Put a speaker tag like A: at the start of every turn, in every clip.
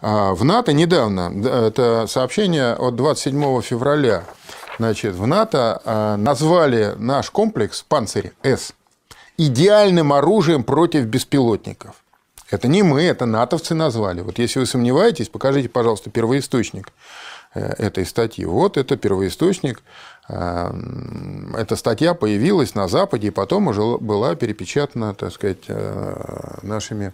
A: А, в НАТО недавно, это сообщение от 27 февраля, значит, в НАТО а, назвали наш комплекс «Панцирь-С» идеальным оружием против беспилотников. Это не мы, это натовцы назвали. Вот если вы сомневаетесь, покажите, пожалуйста, первоисточник э, этой статьи. Вот это первоисточник. Э, эта статья появилась на Западе и потом уже была перепечатана, так сказать, э, нашими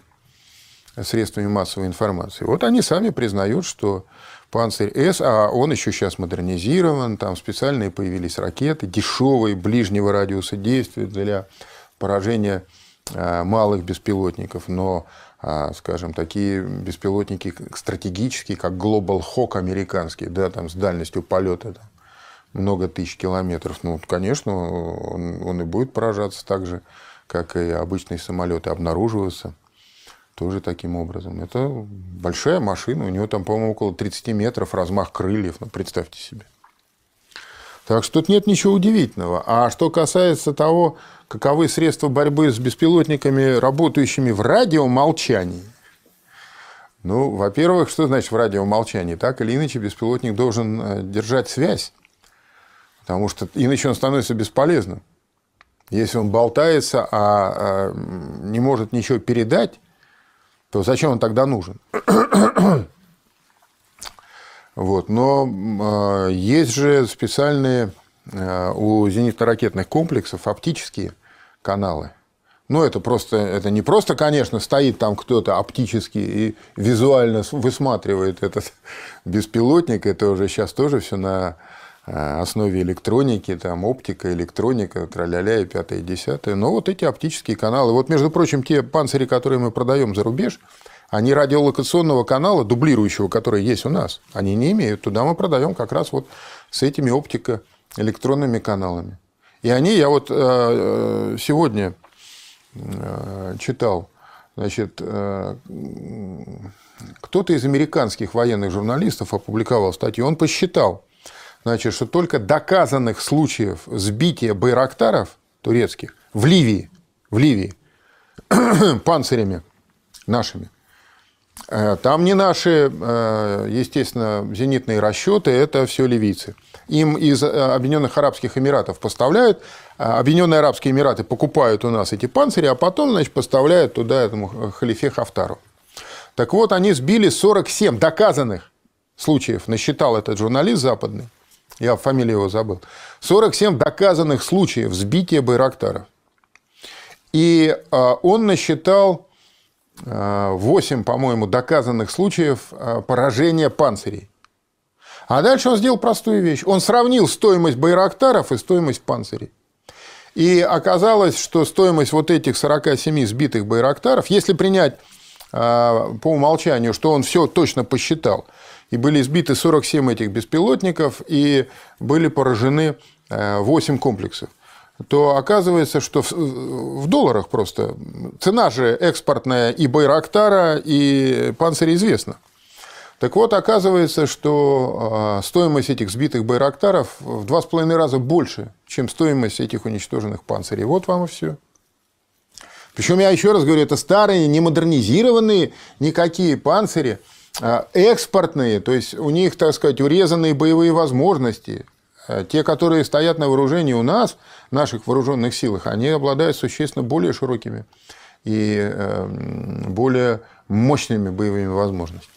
A: средствами массовой информации. Вот они сами признают, что «Панцирь-С», а он еще сейчас модернизирован, там специальные появились ракеты, дешевые, ближнего радиуса действия для поражения а, малых беспилотников, но, а, скажем, такие беспилотники стратегические, как Global Hawk американский, да, там с дальностью полета там, много тысяч километров, ну, конечно, он, он и будет поражаться так же, как и обычные самолеты, обнаруживаются тоже таким образом. Это большая машина, у него там, по-моему, около 30 метров размах крыльев, ну, представьте себе. Так что тут нет ничего удивительного. А что касается того, каковы средства борьбы с беспилотниками, работающими в радиомолчании, ну, во-первых, что значит в радиомолчании? Так или иначе, беспилотник должен э, держать связь, потому что иначе он становится бесполезным. Если он болтается, а э, не может ничего передать, то зачем он тогда нужен? вот. Но а, есть же специальные а, у зенитно-ракетных комплексов оптические каналы. Ну, это просто, это не просто, конечно, стоит там кто-то оптически и визуально высматривает этот беспилотник, это уже сейчас тоже все на Э, основе электроники, там оптика, электроника, траля-ля и пятое, и десятое. Но вот эти оптические каналы, вот, между прочим, те панцири, которые мы продаем за рубеж, они радиолокационного канала, дублирующего, который есть у нас, они не имеют. Туда мы продаем как раз вот с этими оптико-электронными каналами. И они, я вот э, э, сегодня читал, значит, кто-то из американских военных журналистов опубликовал статью, он посчитал, значит, что только доказанных случаев сбития байрактаров турецких в Ливии, в Ливии панцирями нашими. Э, там не наши, э, естественно, зенитные расчеты, это все ливийцы. Им из э, Объединенных Арабских Эмиратов поставляют, Объединенные Арабские Эмираты покупают у нас эти панцири, а потом, значит, поставляют туда этому халифе Хафтару. Так вот, они сбили 47 доказанных случаев, насчитал этот журналист западный, я фамилию его забыл. 47 доказанных случаев сбития Байрактара. И а, он насчитал 8, а, по-моему, доказанных случаев а, поражения панцирей. А дальше он сделал простую вещь. Он сравнил стоимость байрактаров и стоимость панцирей. И оказалось, что стоимость вот этих 47 сбитых байрактаров, если принять по умолчанию, что он все точно посчитал – и были сбиты 47 этих беспилотников, и были поражены 8 э, комплексов то оказывается, что в, долларах просто цена же экспортная и Байрактара, и Панциря известна. Так вот, оказывается, что э, стоимость этих сбитых Байрактаров в два с половиной раза больше, чем стоимость этих уничтоженных панцирей. Вот вам и все. Причем я еще раз говорю, это старые, не модернизированные никакие панцири – а, экспортные, то есть у них, так сказать, урезанные боевые возможности, а, те, которые стоят на вооружении у нас, наших вооруженных силах, они обладают существенно более широкими и э, более мощными боевыми возможностями.